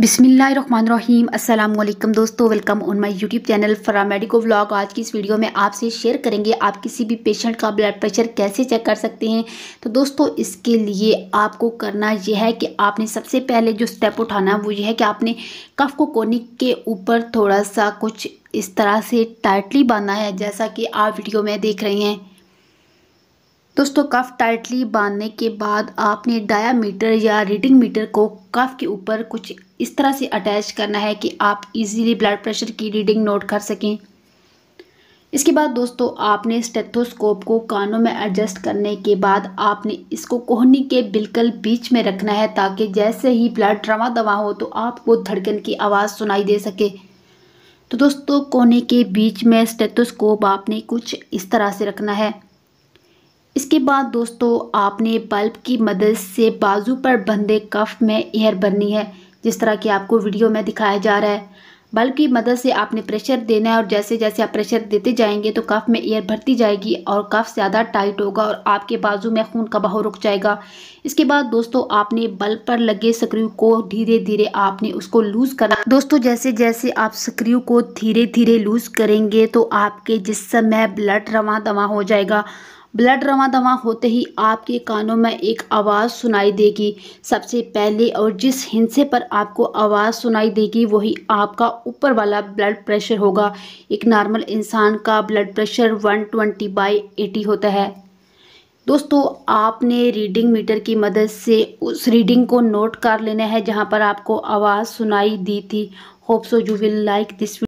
बिसमीम् अल्लाम दोस्तों welcome on my YouTube channel फ्रा मेडिको व्लॉग आज की इस वीडियो में आपसे शेयर करेंगे आप किसी भी पेशेंट का ब्लड प्रेशर कैसे चेक कर सकते हैं तो दोस्तों इसके लिए आपको करना यह है कि आपने सबसे पहले जो स्टेप उठाना है वो ये है कि आपने कफ को कोनिक के ऊपर थोड़ा सा कुछ इस तरह से टाइटली बांधना है जैसा कि आप वीडियो में देख रहे हैं दोस्तों कफ टाइटली बांधने के बाद आपने डाया मीटर या रीडिंग मीटर को कफ के ऊपर कुछ इस तरह से अटैच करना है कि आप इजीली ब्लड प्रेशर की रीडिंग नोट कर सकें इसके बाद दोस्तों आपने स्टेथोस्कोप को कानों में एडजस्ट करने के बाद आपने इसको कोहनी के बिल्कुल बीच में रखना है ताकि जैसे ही ब्लड रवा दवा हो तो आपको धड़कन की आवाज़ सुनाई दे सके तो दोस्तों कोने के बीच में स्टेथोस्कोप आपने कुछ इस तरह से रखना है इसके बाद दोस्तों आपने बल्ब की मदद से बाजू पर बंधे कफ में एयर भरनी है जिस तरह की आपको वीडियो में दिखाया जा रहा है बल्ब की मदद से आपने प्रेशर देना है और जैसे जैसे आप प्रेशर देते जाएंगे तो कफ में एयर भरती जाएगी और कफ ज़्यादा टाइट होगा और आपके बाजू में खून का बहाव रुक जाएगा इसके बाद दोस्तों आपने बल्ब पर लगे स्क्रू को धीरे धीरे आपने उसको लूज़ करना दोस्तों जैसे जैसे आप स्क्रू को धीरे धीरे लूज़ करेंगे तो आपके जिसम में ब्लड रवा दवा हो जाएगा ब्लड रवा दवा होते ही आपके कानों में एक आवाज़ सुनाई देगी सबसे पहले और जिस हिंसे पर आपको आवाज़ सुनाई देगी वही आपका ऊपर वाला ब्लड प्रेशर होगा एक नॉर्मल इंसान का blood pressure 120 twenty by eighty होता है दोस्तों आपने रीडिंग मीटर की मदद से उस रीडिंग को नोट कर लेना है जहाँ पर आपको आवाज़ सुनाई दी थी so you will like this